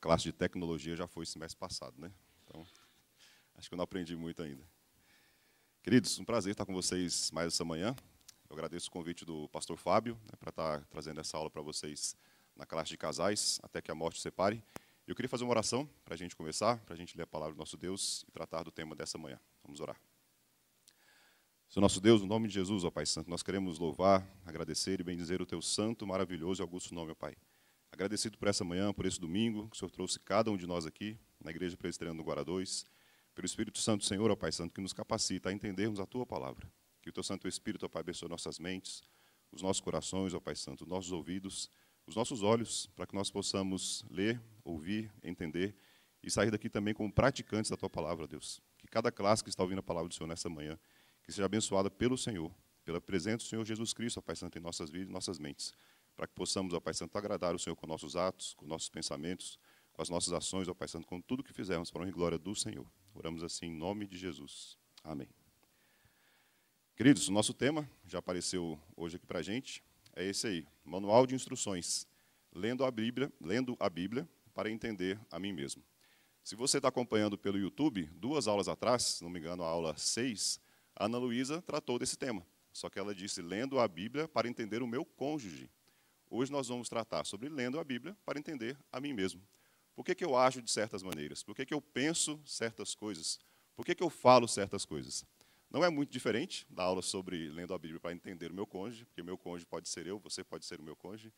classe de tecnologia já foi semestre passado, né? Então, acho que eu não aprendi muito ainda. Queridos, um prazer estar com vocês mais essa manhã. Eu agradeço o convite do pastor Fábio né, para estar trazendo essa aula para vocês na classe de casais, até que a morte separe. Eu queria fazer uma oração para a gente começar, para a gente ler a palavra do nosso Deus e tratar do tema dessa manhã. Vamos orar. Senhor nosso Deus, no nome de Jesus, ó Pai Santo, nós queremos louvar, agradecer e bendizer o Teu santo, maravilhoso e augusto nome, ó Pai. Agradecido por essa manhã, por esse domingo que o Senhor trouxe cada um de nós aqui, na Igreja Presbiteriana do Guará 2, pelo Espírito Santo, Senhor, ó Pai Santo, que nos capacita a entendermos a Tua Palavra. Que o Teu Santo Espírito, ó Pai, abençoe nossas mentes, os nossos corações, ó Pai Santo, os nossos ouvidos, os nossos olhos, para que nós possamos ler, ouvir, entender e sair daqui também como praticantes da Tua Palavra, Deus. Que cada classe que está ouvindo a Palavra do Senhor nessa manhã, que seja abençoada pelo Senhor, pela presença do Senhor Jesus Cristo, ó Pai Santo, em nossas vidas e nossas mentes para que possamos, ó Pai Santo, agradar o Senhor com nossos atos, com nossos pensamentos, com as nossas ações, ó Pai Santo, com tudo que fizermos para a honra e glória do Senhor. Oramos assim em nome de Jesus. Amém. Queridos, o nosso tema já apareceu hoje aqui para a gente, é esse aí, Manual de Instruções, lendo a Bíblia, lendo a Bíblia para entender a mim mesmo. Se você está acompanhando pelo YouTube, duas aulas atrás, se não me engano, a aula 6, a Ana Luísa tratou desse tema. Só que ela disse, lendo a Bíblia para entender o meu cônjuge. Hoje nós vamos tratar sobre lendo a Bíblia para entender a mim mesmo. Por que, que eu ajo de certas maneiras? Por que, que eu penso certas coisas? Por que, que eu falo certas coisas? Não é muito diferente da aula sobre lendo a Bíblia para entender o meu cônjuge, porque meu cônjuge pode ser eu, você pode ser o meu cônjuge,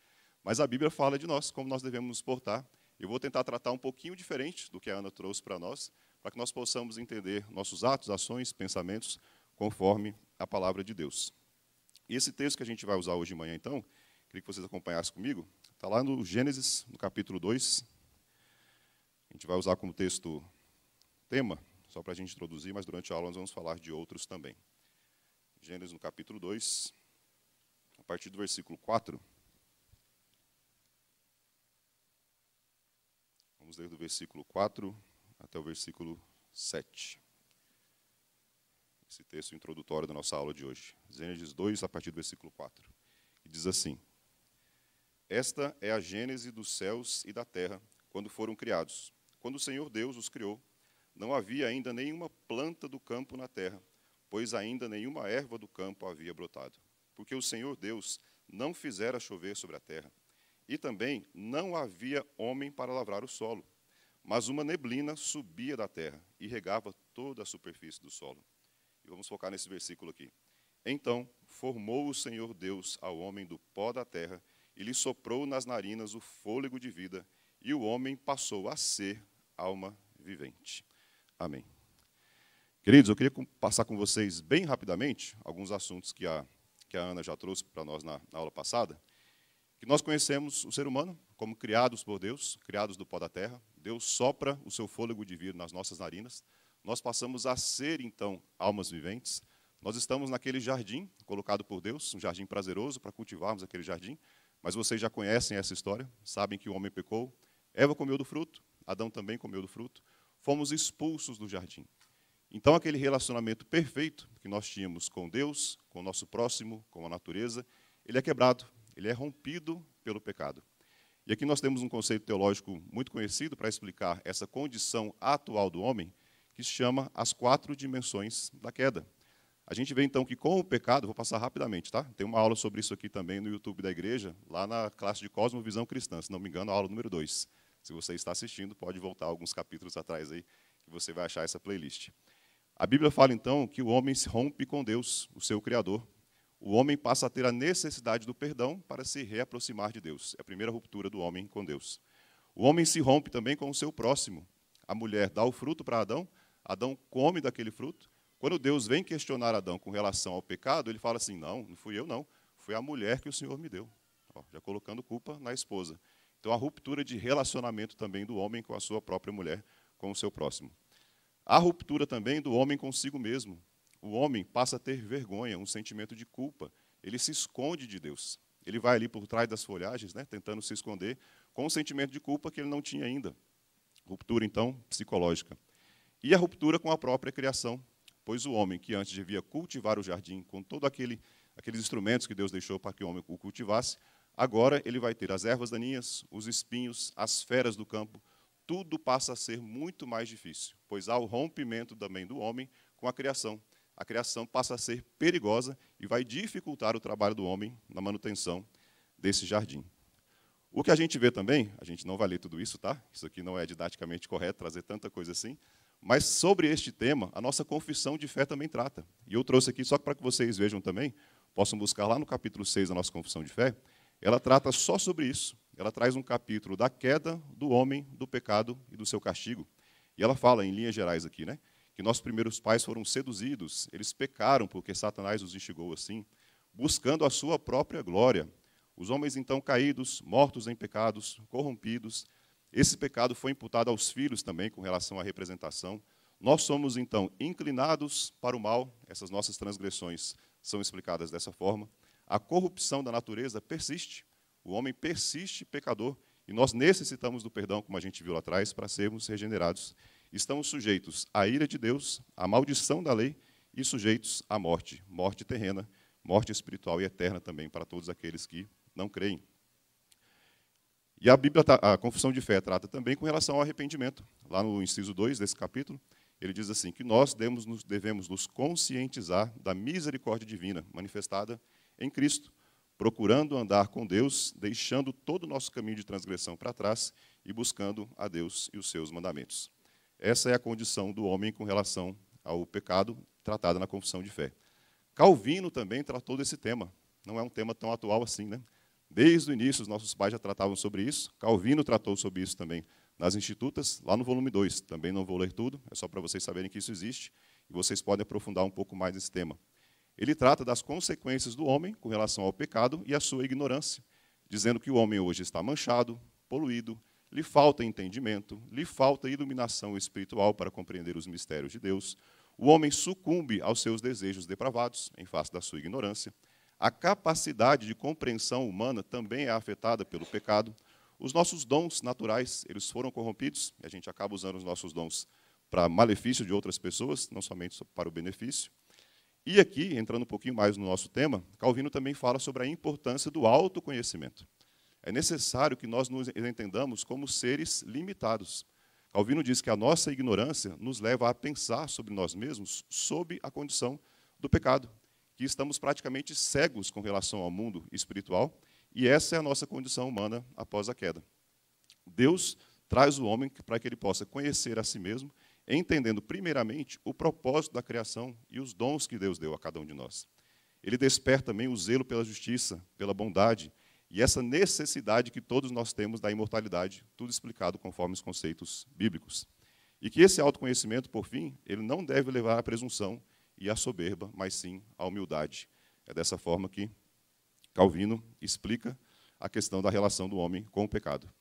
mas a Bíblia fala de nós, como nós devemos nos portar. Eu vou tentar tratar um pouquinho diferente do que a Ana trouxe para nós, para que nós possamos entender nossos atos, ações, pensamentos, conforme a palavra de Deus. E esse texto que a gente vai usar hoje de manhã, então, Queria que vocês acompanhassem comigo. Está lá no Gênesis, no capítulo 2. A gente vai usar como texto tema, só para a gente introduzir, mas durante a aula nós vamos falar de outros também. Gênesis, no capítulo 2, a partir do versículo 4. Vamos ler do versículo 4 até o versículo 7. Esse texto introdutório da nossa aula de hoje. Gênesis 2, a partir do versículo 4. E diz assim: esta é a gênese dos céus e da terra, quando foram criados. Quando o Senhor Deus os criou, não havia ainda nenhuma planta do campo na terra, pois ainda nenhuma erva do campo havia brotado. Porque o Senhor Deus não fizera chover sobre a terra, e também não havia homem para lavrar o solo. Mas uma neblina subia da terra e regava toda a superfície do solo. E vamos focar nesse versículo aqui. Então formou o Senhor Deus ao homem do pó da terra e lhe soprou nas narinas o fôlego de vida, e o homem passou a ser alma vivente. Amém. Queridos, eu queria passar com vocês bem rapidamente alguns assuntos que a, que a Ana já trouxe para nós na, na aula passada. Que nós conhecemos o ser humano como criados por Deus, criados do pó da terra. Deus sopra o seu fôlego de vida nas nossas narinas. Nós passamos a ser, então, almas viventes. Nós estamos naquele jardim colocado por Deus, um jardim prazeroso para cultivarmos aquele jardim. Mas vocês já conhecem essa história, sabem que o homem pecou. Eva comeu do fruto, Adão também comeu do fruto. Fomos expulsos do jardim. Então, aquele relacionamento perfeito que nós tínhamos com Deus, com o nosso próximo, com a natureza, ele é quebrado, ele é rompido pelo pecado. E aqui nós temos um conceito teológico muito conhecido para explicar essa condição atual do homem, que se chama as quatro dimensões da queda. A gente vê então que com o pecado, vou passar rapidamente, tá? Tem uma aula sobre isso aqui também no YouTube da igreja, lá na classe de Cosmovisão Cristã, se não me engano, a aula número 2. Se você está assistindo, pode voltar alguns capítulos atrás aí, que você vai achar essa playlist. A Bíblia fala então que o homem se rompe com Deus, o seu Criador. O homem passa a ter a necessidade do perdão para se reaproximar de Deus. É a primeira ruptura do homem com Deus. O homem se rompe também com o seu próximo. A mulher dá o fruto para Adão, Adão come daquele fruto, quando Deus vem questionar Adão com relação ao pecado, ele fala assim: não, não fui eu, não. Foi a mulher que o Senhor me deu. Ó, já colocando culpa na esposa. Então, a ruptura de relacionamento também do homem com a sua própria mulher, com o seu próximo. A ruptura também do homem consigo mesmo. O homem passa a ter vergonha, um sentimento de culpa. Ele se esconde de Deus. Ele vai ali por trás das folhagens, né, tentando se esconder, com um sentimento de culpa que ele não tinha ainda. Ruptura, então, psicológica. E a ruptura com a própria criação, Pois o homem que antes devia cultivar o jardim com todos aquele, aqueles instrumentos que Deus deixou para que o homem o cultivasse, agora ele vai ter as ervas daninhas, os espinhos, as feras do campo, tudo passa a ser muito mais difícil, pois há o rompimento também do homem com a criação. A criação passa a ser perigosa e vai dificultar o trabalho do homem na manutenção desse jardim. O que a gente vê também, a gente não vai ler tudo isso, tá? Isso aqui não é didaticamente correto trazer tanta coisa assim, mas sobre este tema, a nossa confissão de fé também trata. E eu trouxe aqui só para que vocês vejam também, possam buscar lá no capítulo 6 da nossa confissão de fé, ela trata só sobre isso. Ela traz um capítulo da queda do homem, do pecado e do seu castigo. E ela fala, em linhas gerais aqui, né, que nossos primeiros pais foram seduzidos, eles pecaram porque Satanás os instigou assim, buscando a sua própria glória. Os homens então caídos, mortos em pecados, corrompidos, esse pecado foi imputado aos filhos também com relação à representação. Nós somos então inclinados para o mal, essas nossas transgressões são explicadas dessa forma. A corrupção da natureza persiste, o homem persiste pecador e nós necessitamos do perdão, como a gente viu lá atrás, para sermos regenerados. Estamos sujeitos à ira de Deus, à maldição da lei e sujeitos à morte, morte terrena, morte espiritual e eterna também para todos aqueles que não creem. E a Bíblia, tá, a confissão de fé trata também com relação ao arrependimento. Lá no inciso 2 desse capítulo, ele diz assim: que nós devemos, devemos nos conscientizar da misericórdia divina manifestada em Cristo, procurando andar com Deus, deixando todo o nosso caminho de transgressão para trás e buscando a Deus e os seus mandamentos. Essa é a condição do homem com relação ao pecado tratada na confissão de fé. Calvino também tratou desse tema. Não é um tema tão atual assim, né? Desde o início, os nossos pais já tratavam sobre isso. Calvino tratou sobre isso também nas Institutas, lá no volume 2. Também não vou ler tudo, é só para vocês saberem que isso existe e vocês podem aprofundar um pouco mais esse tema. Ele trata das consequências do homem com relação ao pecado e à sua ignorância, dizendo que o homem hoje está manchado, poluído, lhe falta entendimento, lhe falta iluminação espiritual para compreender os mistérios de Deus. O homem sucumbe aos seus desejos depravados em face da sua ignorância a capacidade de compreensão humana também é afetada pelo pecado. Os nossos dons naturais, eles foram corrompidos, e a gente acaba usando os nossos dons para malefício de outras pessoas, não somente para o benefício. E aqui, entrando um pouquinho mais no nosso tema, Calvino também fala sobre a importância do autoconhecimento. É necessário que nós nos entendamos como seres limitados. Calvino diz que a nossa ignorância nos leva a pensar sobre nós mesmos sob a condição do pecado que estamos praticamente cegos com relação ao mundo espiritual, e essa é a nossa condição humana após a queda. Deus traz o homem para que ele possa conhecer a si mesmo, entendendo primeiramente o propósito da criação e os dons que Deus deu a cada um de nós. Ele desperta também o zelo pela justiça, pela bondade e essa necessidade que todos nós temos da imortalidade, tudo explicado conforme os conceitos bíblicos. E que esse autoconhecimento, por fim, ele não deve levar à presunção e a soberba, mas sim a humildade. É dessa forma que Calvino explica a questão da relação do homem com o pecado.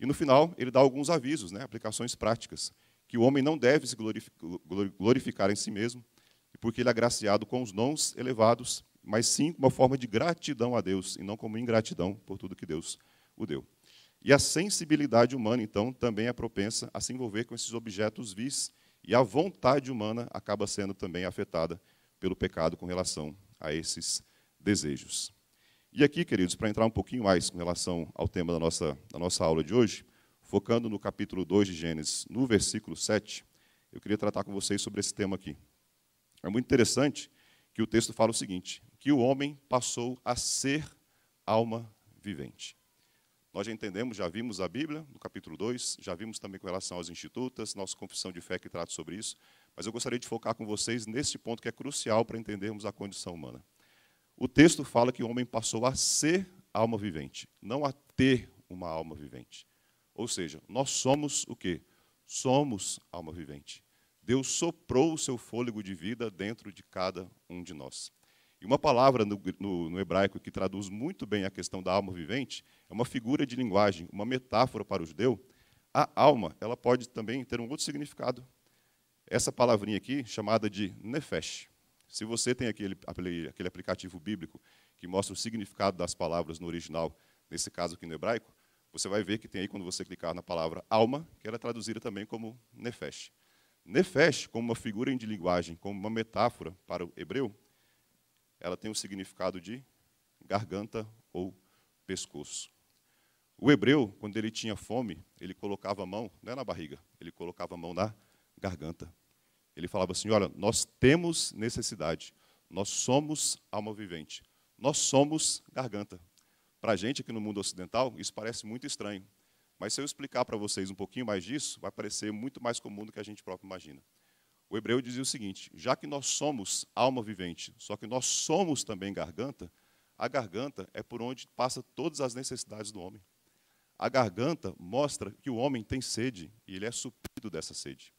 E no final, ele dá alguns avisos, né, aplicações práticas, que o homem não deve se glorificar em si mesmo, porque ele é agraciado com os dons elevados, mas sim uma forma de gratidão a Deus, e não como ingratidão por tudo que Deus o deu. E a sensibilidade humana, então, também é propensa a se envolver com esses objetos vis e a vontade humana acaba sendo também afetada pelo pecado com relação a esses desejos. E aqui, queridos, para entrar um pouquinho mais com relação ao tema da nossa, da nossa aula de hoje, focando no capítulo 2 de Gênesis, no versículo 7, eu queria tratar com vocês sobre esse tema aqui. É muito interessante que o texto fala o seguinte: que o homem passou a ser alma vivente. Nós já entendemos, já vimos a Bíblia, no capítulo 2, já vimos também com relação aos institutas, nossa confissão de fé que trata sobre isso, mas eu gostaria de focar com vocês nesse ponto que é crucial para entendermos a condição humana. O texto fala que o homem passou a ser alma vivente, não a ter uma alma vivente. Ou seja, nós somos o quê? Somos alma vivente. Deus soprou o seu fôlego de vida dentro de cada um de nós. E uma palavra no, no, no, hebraico que traduz muito bem a questão da alma vivente é uma figura de linguagem, uma metáfora para o judeu. A alma, ela pode também ter um outro significado. Essa palavrinha aqui, chamada de nefesh. Se você tem aquele, aquele aplicativo bíblico que mostra o significado das palavras no original, nesse caso aqui no hebraico, você vai ver que tem aí, quando você clicar na palavra alma, que ela é traduzida também como nefesh. Nefesh, como uma figura de linguagem, como uma metáfora para o hebreu, ela tem o significado de garganta ou pescoço. O hebreu, quando ele tinha fome, ele colocava a mão, não é na barriga, ele colocava a mão na garganta. Ele falava assim: Olha, nós temos necessidade, nós somos alma vivente, nós somos garganta. Para a gente aqui no mundo ocidental, isso parece muito estranho. Mas se eu explicar para vocês um pouquinho mais disso, vai parecer muito mais comum do que a gente próprio imagina. O hebreu dizia o seguinte: já que nós somos alma vivente, só que nós somos também garganta, a garganta é por onde passa todas as necessidades do homem. A garganta mostra que o homem tem sede e ele é suprido dessa sede.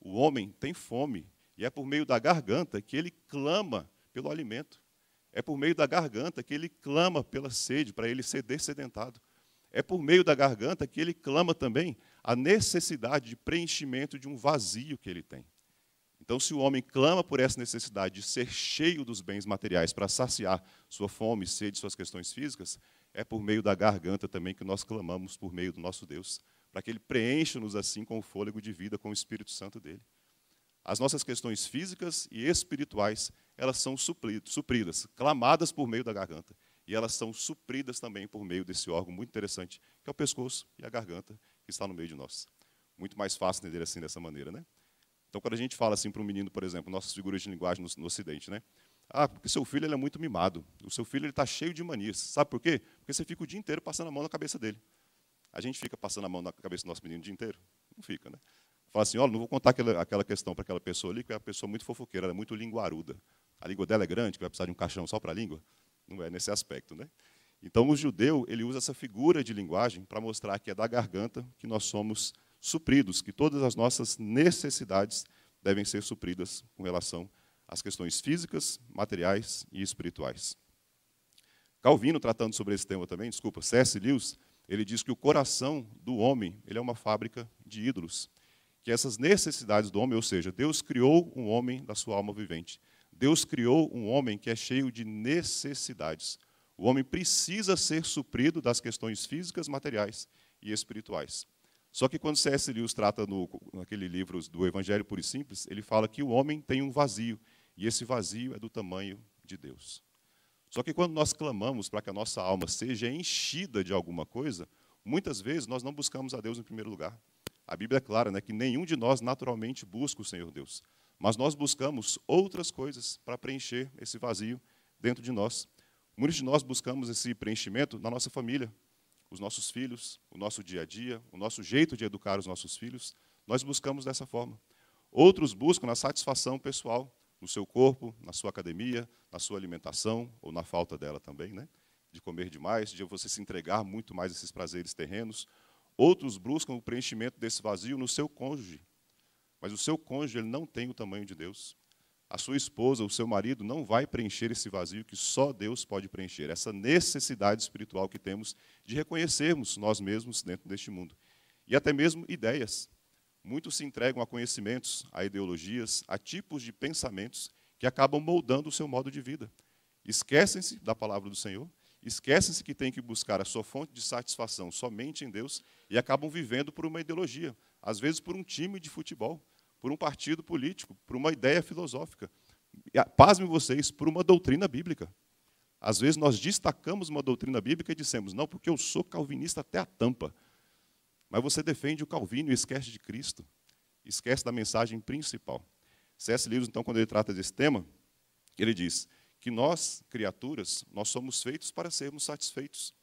O homem tem fome e é por meio da garganta que ele clama pelo alimento. É por meio da garganta que ele clama pela sede, para ele ser dessedentado. É por meio da garganta que ele clama também a necessidade de preenchimento de um vazio que ele tem. Então, se o homem clama por essa necessidade de ser cheio dos bens materiais para saciar sua fome, sede, suas questões físicas, é por meio da garganta também que nós clamamos por meio do nosso Deus, para que Ele preencha-nos assim com o fôlego de vida, com o Espírito Santo dele. As nossas questões físicas e espirituais, elas são supridas, clamadas por meio da garganta. E elas são supridas também por meio desse órgão muito interessante, que é o pescoço e a garganta, que está no meio de nós. Muito mais fácil entender assim dessa maneira, né? Então, quando a gente fala assim para um menino, por exemplo, nossas figuras de linguagem no, no Ocidente, né? Ah, porque seu filho ele é muito mimado. O seu filho ele está cheio de manias. Sabe por quê? Porque você fica o dia inteiro passando a mão na cabeça dele. A gente fica passando a mão na cabeça do nosso menino o dia inteiro? Não fica, né? Fala assim, olha, não vou contar aquela, aquela questão para aquela pessoa ali, que é uma pessoa muito fofoqueira, ela é muito linguaruda. A língua dela é grande, que vai precisar de um caixão só para a língua. Não é nesse aspecto, né? Então, o judeu ele usa essa figura de linguagem para mostrar que é da garganta que nós somos supridos, que todas as nossas necessidades devem ser supridas com relação às questões físicas, materiais e espirituais. Calvino, tratando sobre esse tema também, desculpa, C.S. Lewis, ele diz que o coração do homem ele é uma fábrica de ídolos. Que essas necessidades do homem, ou seja, Deus criou um homem da sua alma vivente. Deus criou um homem que é cheio de necessidades. O homem precisa ser suprido das questões físicas, materiais e espirituais. Só que quando C.S. Lewis trata no, naquele livro do Evangelho Puro e Simples, ele fala que o homem tem um vazio, e esse vazio é do tamanho de Deus. Só que quando nós clamamos para que a nossa alma seja enchida de alguma coisa, muitas vezes nós não buscamos a Deus em primeiro lugar. A Bíblia é clara, né, que nenhum de nós naturalmente busca o Senhor Deus, mas nós buscamos outras coisas para preencher esse vazio dentro de nós. Muitos de nós buscamos esse preenchimento na nossa família, os nossos filhos, o nosso dia a dia, o nosso jeito de educar os nossos filhos, nós buscamos dessa forma. Outros buscam na satisfação pessoal, no seu corpo, na sua academia, na sua alimentação, ou na falta dela também, né? de comer demais, de você se entregar muito mais a esses prazeres terrenos. Outros buscam o preenchimento desse vazio no seu cônjuge. Mas o seu cônjuge ele não tem o tamanho de Deus a sua esposa, o seu marido, não vai preencher esse vazio que só Deus pode preencher, essa necessidade espiritual que temos de reconhecermos nós mesmos dentro deste mundo. E até mesmo ideias. Muitos se entregam a conhecimentos, a ideologias, a tipos de pensamentos que acabam moldando o seu modo de vida. Esquecem-se da palavra do Senhor, esquecem-se que têm que buscar a sua fonte de satisfação somente em Deus e acabam vivendo por uma ideologia, às vezes por um time de futebol, por um partido político, por uma ideia filosófica. Pasmem vocês, por uma doutrina bíblica. Às vezes nós destacamos uma doutrina bíblica e dissemos, não, porque eu sou calvinista até a tampa. Mas você defende o Calvino e esquece de Cristo, esquece da mensagem principal. C.S. Lewis, então, quando ele trata desse tema, ele diz que nós, criaturas, nós somos feitos para sermos satisfeitos.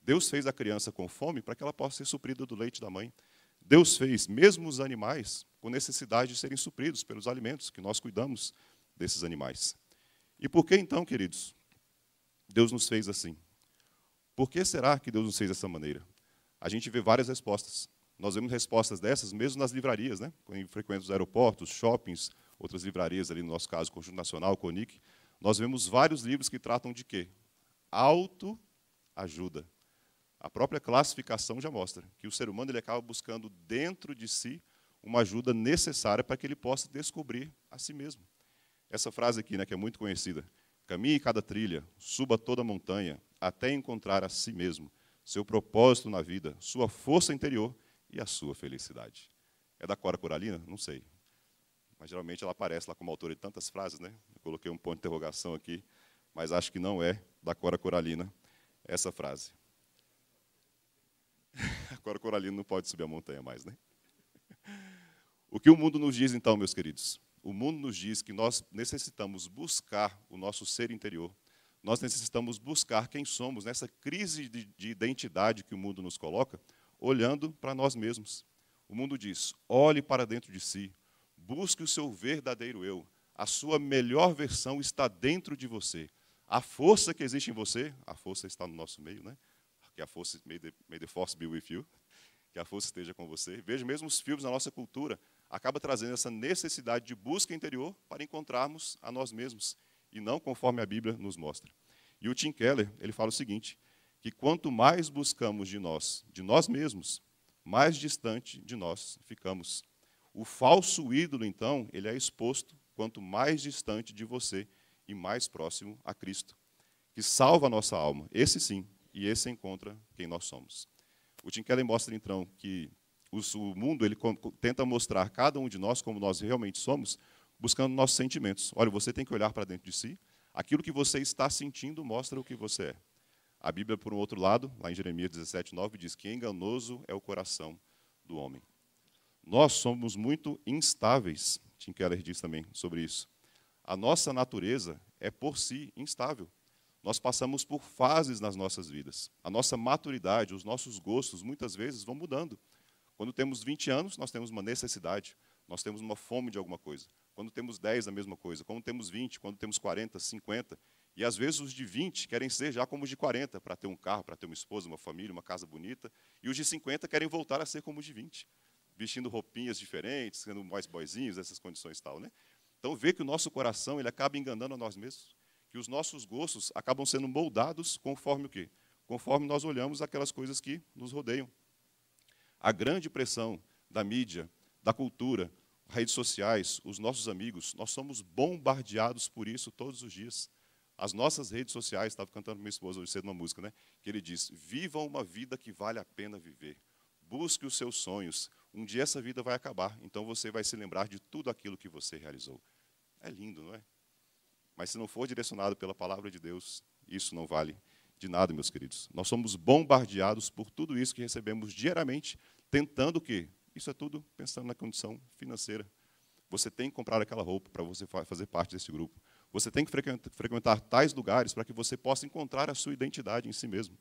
Deus fez a criança com fome para que ela possa ser suprida do leite da mãe. Deus fez mesmo os animais com necessidade de serem supridos pelos alimentos que nós cuidamos desses animais. E por que então, queridos, Deus nos fez assim? Por que será que Deus nos fez dessa maneira? A gente vê várias respostas. Nós vemos respostas dessas mesmo nas livrarias, né? Quando frequentamos aeroportos, shoppings, outras livrarias ali no nosso caso, Conjunto Nacional, Conic, nós vemos vários livros que tratam de quê? Autoajuda. A própria classificação já mostra que o ser humano ele acaba buscando dentro de si uma ajuda necessária para que ele possa descobrir a si mesmo. Essa frase aqui, né, que é muito conhecida: caminhe cada trilha, suba toda montanha, até encontrar a si mesmo, seu propósito na vida, sua força interior e a sua felicidade. É da Cora Coralina? Não sei. Mas geralmente ela aparece lá como autora de tantas frases, né? Eu coloquei um ponto de interrogação aqui, mas acho que não é da Cora Coralina essa frase. a Cora Coralina não pode subir a montanha mais, né? O que o mundo nos diz, então, meus queridos? O mundo nos diz que nós necessitamos buscar o nosso ser interior, nós necessitamos buscar quem somos nessa crise de, de identidade que o mundo nos coloca, olhando para nós mesmos. O mundo diz: olhe para dentro de si, busque o seu verdadeiro eu, a sua melhor versão está dentro de você. A força que existe em você, a força está no nosso meio, né? Que a força, may the, may the force be with you, que a força esteja com você. Veja mesmo os filmes da nossa cultura, acaba trazendo essa necessidade de busca interior para encontrarmos a nós mesmos, e não conforme a Bíblia nos mostra. E o Tim Keller, ele fala o seguinte, que quanto mais buscamos de nós, de nós mesmos, mais distante de nós ficamos. O falso ídolo, então, ele é exposto quanto mais distante de você e mais próximo a Cristo, que salva a nossa alma. Esse sim, e esse encontra quem nós somos. O Tim Keller mostra, então, que os, o mundo ele tenta mostrar cada um de nós como nós realmente somos, buscando nossos sentimentos. Olha, você tem que olhar para dentro de si. Aquilo que você está sentindo mostra o que você é. A Bíblia, por um outro lado, lá em Jeremias 17, 9, diz que enganoso é o coração do homem. Nós somos muito instáveis, Tim Keller diz também sobre isso. A nossa natureza é por si instável. Nós passamos por fases nas nossas vidas. A nossa maturidade, os nossos gostos, muitas vezes vão mudando. Quando temos 20 anos, nós temos uma necessidade, nós temos uma fome de alguma coisa. Quando temos 10, a mesma coisa. Quando temos 20, quando temos 40, 50. E às vezes os de 20 querem ser já como os de 40, para ter um carro, para ter uma esposa, uma família, uma casa bonita. E os de 50 querem voltar a ser como os de 20, vestindo roupinhas diferentes, sendo mais boizinhos, essas condições tal. Né? Então vê que o nosso coração ele acaba enganando a nós mesmos, que os nossos gostos acabam sendo moldados conforme o quê? Conforme nós olhamos aquelas coisas que nos rodeiam a grande pressão da mídia, da cultura, redes sociais, os nossos amigos, nós somos bombardeados por isso todos os dias. As nossas redes sociais, estava cantando minha esposa hoje cedo uma música, né? Que ele diz: "Viva uma vida que vale a pena viver. Busque os seus sonhos. Um dia essa vida vai acabar, então você vai se lembrar de tudo aquilo que você realizou. É lindo, não é? Mas se não for direcionado pela palavra de Deus, isso não vale de nada, meus queridos. Nós somos bombardeados por tudo isso que recebemos diariamente, tentando que isso é tudo pensando na condição financeira. Você tem que comprar aquela roupa para você fazer parte desse grupo. Você tem que frequentar tais lugares para que você possa encontrar a sua identidade em si mesmo.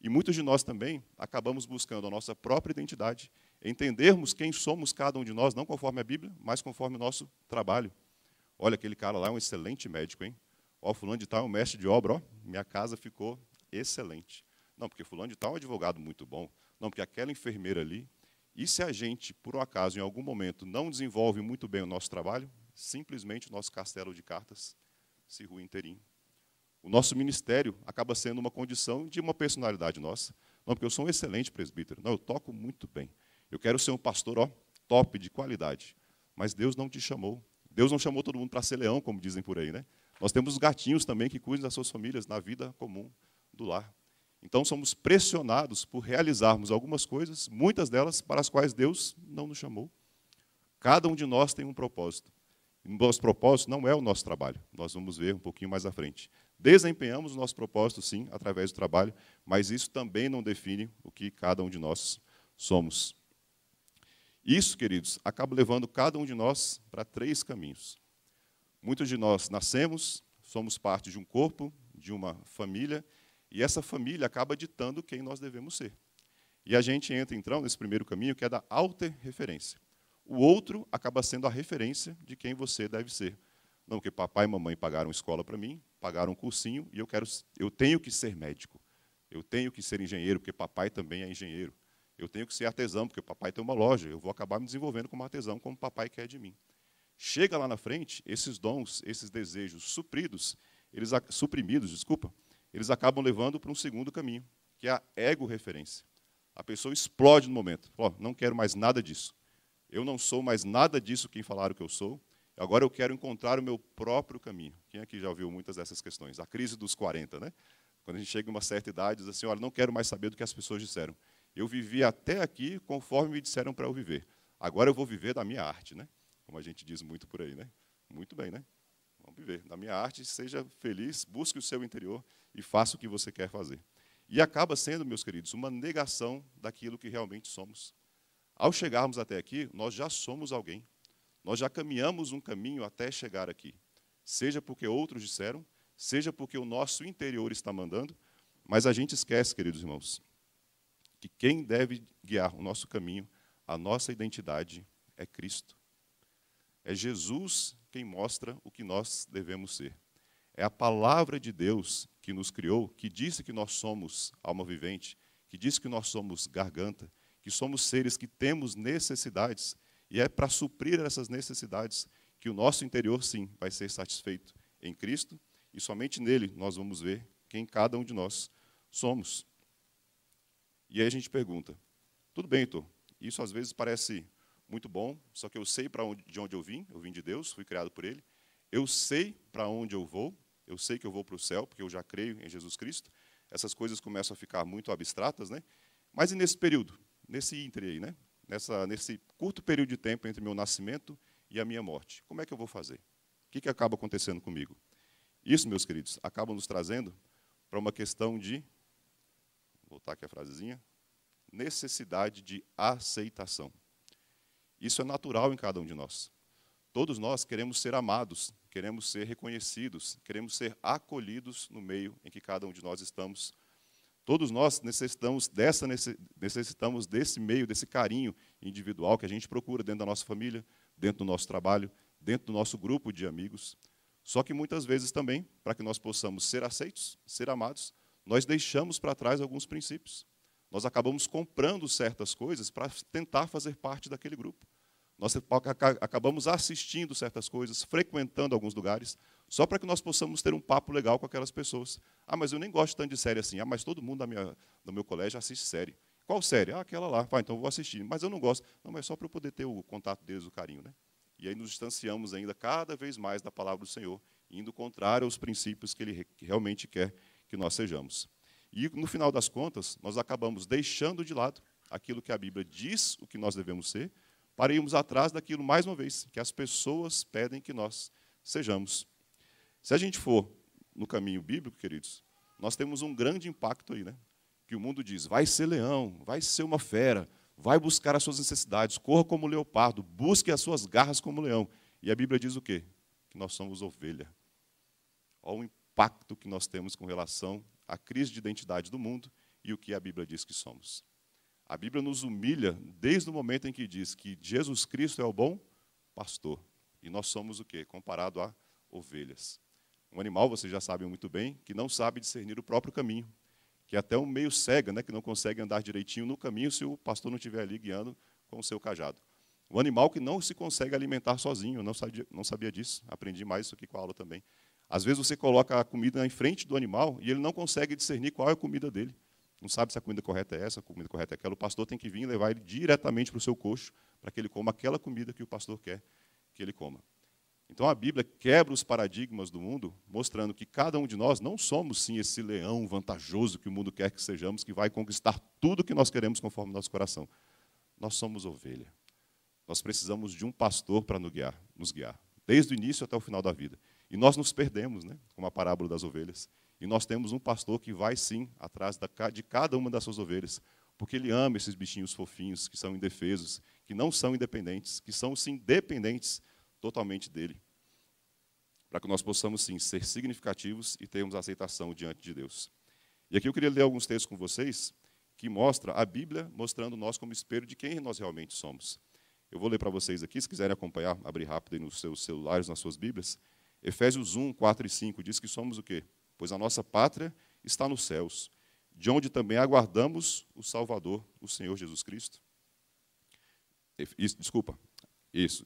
E muitos de nós também acabamos buscando a nossa própria identidade, entendermos quem somos cada um de nós, não conforme a Bíblia, mas conforme o nosso trabalho. Olha, aquele cara lá é um excelente médico, hein? Ó, fulano de tal é um mestre de obra, ó, minha casa ficou excelente. Não, porque fulano de tal é um advogado muito bom. Não, porque aquela enfermeira ali. E se a gente, por um acaso, em algum momento, não desenvolve muito bem o nosso trabalho, simplesmente o nosso castelo de cartas se rui inteirinho. O nosso ministério acaba sendo uma condição de uma personalidade nossa. Não, porque eu sou um excelente presbítero. Não, eu toco muito bem. Eu quero ser um pastor, ó, top, de qualidade. Mas Deus não te chamou. Deus não chamou todo mundo para ser leão, como dizem por aí, né? Nós temos gatinhos também que cuidam das suas famílias na vida comum do lar. Então somos pressionados por realizarmos algumas coisas, muitas delas para as quais Deus não nos chamou. Cada um de nós tem um propósito. E nosso propósito não é o nosso trabalho. Nós vamos ver um pouquinho mais à frente. Desempenhamos o nosso propósito, sim, através do trabalho, mas isso também não define o que cada um de nós somos. Isso, queridos, acaba levando cada um de nós para três caminhos. Muitos de nós nascemos, somos parte de um corpo, de uma família, e essa família acaba ditando quem nós devemos ser. E a gente entra, então, nesse primeiro caminho, que é da referência. O outro acaba sendo a referência de quem você deve ser. Não, porque papai e mamãe pagaram escola para mim, pagaram um cursinho, e eu, quero, eu tenho que ser médico. Eu tenho que ser engenheiro, porque papai também é engenheiro. Eu tenho que ser artesão, porque papai tem uma loja. Eu vou acabar me desenvolvendo como artesão, como papai quer de mim. Chega lá na frente, esses dons, esses desejos supridos, eles suprimidos, desculpa, eles acabam levando para um segundo caminho, que é a ego-referência. A pessoa explode no momento. Oh, não quero mais nada disso. Eu não sou mais nada disso quem falaram que eu sou. Agora eu quero encontrar o meu próprio caminho. Quem aqui já ouviu muitas dessas questões? A crise dos 40, né? Quando a gente chega a uma certa idade, diz assim: olha, não quero mais saber do que as pessoas disseram. Eu vivi até aqui conforme me disseram para eu viver. Agora eu vou viver da minha arte, né? Como a gente diz muito por aí, né? Muito bem, né? Vamos viver da minha arte, seja feliz, busque o seu interior e faça o que você quer fazer. E acaba sendo, meus queridos, uma negação daquilo que realmente somos. Ao chegarmos até aqui, nós já somos alguém. Nós já caminhamos um caminho até chegar aqui. Seja porque outros disseram, seja porque o nosso interior está mandando, mas a gente esquece, queridos irmãos, que quem deve guiar o nosso caminho, a nossa identidade, é Cristo. É Jesus quem mostra o que nós devemos ser. É a palavra de Deus que nos criou, que disse que nós somos alma vivente, que disse que nós somos garganta, que somos seres que temos necessidades, e é para suprir essas necessidades que o nosso interior, sim, vai ser satisfeito em Cristo, e somente nele nós vamos ver quem cada um de nós somos. E aí a gente pergunta: tudo bem, Heitor, isso às vezes parece muito bom, só que eu sei para onde, de onde eu vim, eu vim de Deus, fui criado por Ele, eu sei para onde eu vou, eu sei que eu vou para o céu, porque eu já creio em Jesus Cristo. Essas coisas começam a ficar muito abstratas, né? Mas e nesse período, nesse entre aí, né? Nessa, nesse curto período de tempo entre meu nascimento e a minha morte, como é que eu vou fazer? O que, que acaba acontecendo comigo? Isso, meus queridos, acaba nos trazendo para uma questão de, vou voltar aqui a frasezinha, necessidade de aceitação. Isso é natural em cada um de nós. Todos nós queremos ser amados queremos ser reconhecidos, queremos ser acolhidos no meio em que cada um de nós estamos. Todos nós necessitamos dessa necessitamos desse meio, desse carinho individual que a gente procura dentro da nossa família, dentro do nosso trabalho, dentro do nosso grupo de amigos. Só que muitas vezes também, para que nós possamos ser aceitos, ser amados, nós deixamos para trás alguns princípios. Nós acabamos comprando certas coisas para tentar fazer parte daquele grupo. Nós acabamos assistindo certas coisas, frequentando alguns lugares, só para que nós possamos ter um papo legal com aquelas pessoas. Ah, mas eu nem gosto tanto de série assim. Ah, mas todo mundo da minha, do meu colégio assiste série. Qual série? Ah, aquela lá. Vai, então vou assistir. Mas eu não gosto. Não, mas é só para eu poder ter o contato deles, o carinho. Né? E aí nos distanciamos ainda cada vez mais da palavra do Senhor, indo contrário aos princípios que Ele realmente quer que nós sejamos. E, no final das contas, nós acabamos deixando de lado aquilo que a Bíblia diz o que nós devemos ser, para irmos atrás daquilo mais uma vez, que as pessoas pedem que nós sejamos. Se a gente for no caminho bíblico, queridos, nós temos um grande impacto aí, né? Que o mundo diz: vai ser leão, vai ser uma fera, vai buscar as suas necessidades, corra como leopardo, busque as suas garras como leão. E a Bíblia diz o quê? Que nós somos ovelha. Olha o impacto que nós temos com relação à crise de identidade do mundo e o que a Bíblia diz que somos. A Bíblia nos humilha desde o momento em que diz que Jesus Cristo é o bom pastor. E nós somos o quê? Comparado a ovelhas. Um animal, vocês já sabem muito bem, que não sabe discernir o próprio caminho, que é até um meio cega, né, que não consegue andar direitinho no caminho se o pastor não estiver ali guiando com o seu cajado. Um animal que não se consegue alimentar sozinho, eu não sabia, não sabia disso, aprendi mais isso aqui com a aula também. Às vezes você coloca a comida em frente do animal e ele não consegue discernir qual é a comida dele não sabe se a comida correta é essa, a comida correta é aquela, o pastor tem que vir e levar ele diretamente para o seu coxo, para que ele coma aquela comida que o pastor quer que ele coma. Então a Bíblia quebra os paradigmas do mundo, mostrando que cada um de nós não somos sim esse leão vantajoso que o mundo quer que sejamos, que vai conquistar tudo que nós queremos conforme nosso coração. Nós somos ovelha. Nós precisamos de um pastor para nos guiar, nos guiar, desde o início até o final da vida. E nós nos perdemos, né? como a parábola das ovelhas. E nós temos um pastor que vai sim atrás de cada uma das suas ovelhas, porque ele ama esses bichinhos fofinhos que são indefesos, que não são independentes, que são sim dependentes totalmente dele. Para que nós possamos sim ser significativos e termos aceitação diante de Deus. E aqui eu queria ler alguns textos com vocês que mostra a Bíblia mostrando nós como espelho de quem nós realmente somos. Eu vou ler para vocês aqui, se quiserem acompanhar, abrir rápido aí nos seus celulares, nas suas Bíblias. Efésios 1, 4 e 5 diz que somos o quê? pois a nossa pátria está nos céus, de onde também aguardamos o Salvador, o Senhor Jesus Cristo. Isso, desculpa, isso.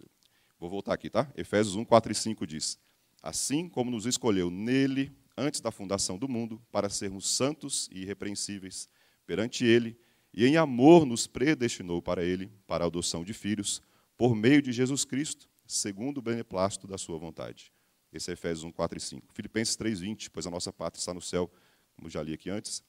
Vou voltar aqui, tá? Efésios 1, 4 e 5 diz: Assim como nos escolheu nele antes da fundação do mundo, para sermos santos e irrepreensíveis perante ele, e em amor nos predestinou para ele, para a adoção de filhos, por meio de Jesus Cristo, segundo o beneplácito da sua vontade esse é Efésios 1, 4 e 5. Filipenses 3, 20, pois a nossa pátria está no céu, como já li aqui antes.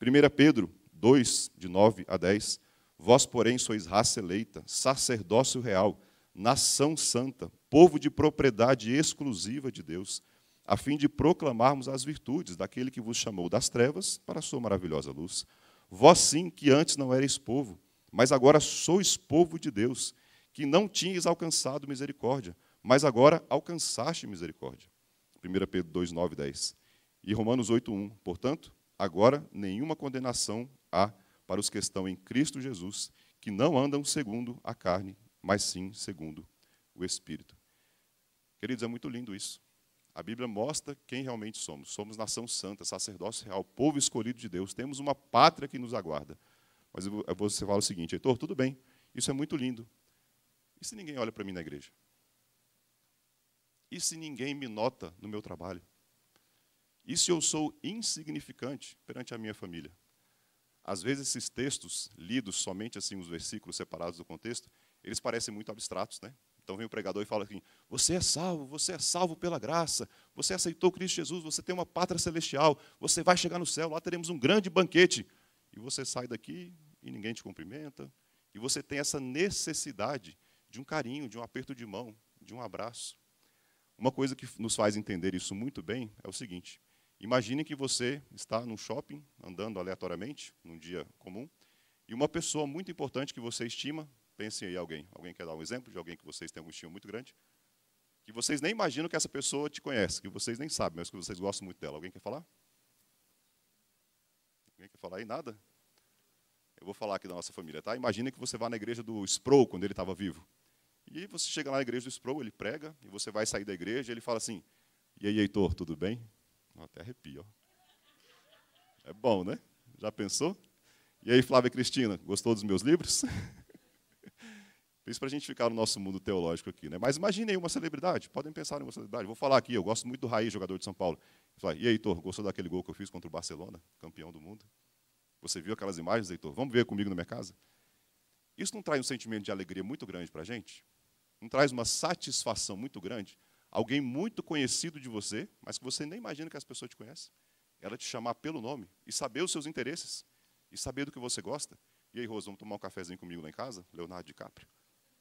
1 Pedro 2, de 9 a 10. Vós, porém, sois raça eleita, sacerdócio real, nação santa, povo de propriedade exclusiva de Deus, a fim de proclamarmos as virtudes daquele que vos chamou das trevas para a sua maravilhosa luz. Vós sim, que antes não erais povo, mas agora sois povo de Deus, que não tinhas alcançado misericórdia mas agora alcançaste misericórdia. 1 Pedro 2, 9, 10. E Romanos 8, 1. Portanto, agora nenhuma condenação há para os que estão em Cristo Jesus, que não andam segundo a carne, mas sim segundo o Espírito. Queridos, é muito lindo isso. A Bíblia mostra quem realmente somos. Somos nação santa, sacerdócio real, povo escolhido de Deus. Temos uma pátria que nos aguarda. Mas você fala o seguinte, Heitor, tudo bem, isso é muito lindo. E se ninguém olha para mim na igreja? E se ninguém me nota no meu trabalho? E se eu sou insignificante perante a minha família? Às vezes esses textos lidos somente assim os versículos separados do contexto, eles parecem muito abstratos, né? Então vem o pregador e fala assim: "Você é salvo, você é salvo pela graça, você aceitou Cristo Jesus, você tem uma pátria celestial, você vai chegar no céu, lá teremos um grande banquete". E você sai daqui e ninguém te cumprimenta, e você tem essa necessidade de um carinho, de um aperto de mão, de um abraço. Uma coisa que nos faz entender isso muito bem é o seguinte: imagine que você está num shopping, andando aleatoriamente, num dia comum, e uma pessoa muito importante que você estima, pense aí alguém, alguém quer dar um exemplo de alguém que vocês têm um estima muito grande, que vocês nem imaginam que essa pessoa te conhece, que vocês nem sabem, mas que vocês gostam muito dela. Alguém quer falar? Alguém quer falar aí? Nada? Eu vou falar aqui da nossa família, tá? Imagina que você vá na igreja do Sproul, quando ele estava vivo. E aí você chega lá na igreja do Sproul, ele prega, e você vai sair da igreja, e ele fala assim, e aí, Heitor, tudo bem? Até arrepio. Ó. É bom, né? Já pensou? E aí, Flávia e Cristina, gostou dos meus livros? Isso para a gente ficar no nosso mundo teológico aqui. Né? Mas imagine aí uma celebridade, podem pensar em uma celebridade. Vou falar aqui, eu gosto muito do Raí, jogador de São Paulo. Fala, e aí, Heitor, gostou daquele gol que eu fiz contra o Barcelona, campeão do mundo? Você viu aquelas imagens, Heitor? Vamos ver comigo na minha casa? Isso não traz um sentimento de alegria muito grande para a gente? não traz uma satisfação muito grande? Alguém muito conhecido de você, mas que você nem imagina que as pessoas te conhecem, ela te chamar pelo nome e saber os seus interesses e saber do que você gosta. E aí, Rosa, vamos tomar um cafezinho comigo lá em casa? Leonardo DiCaprio.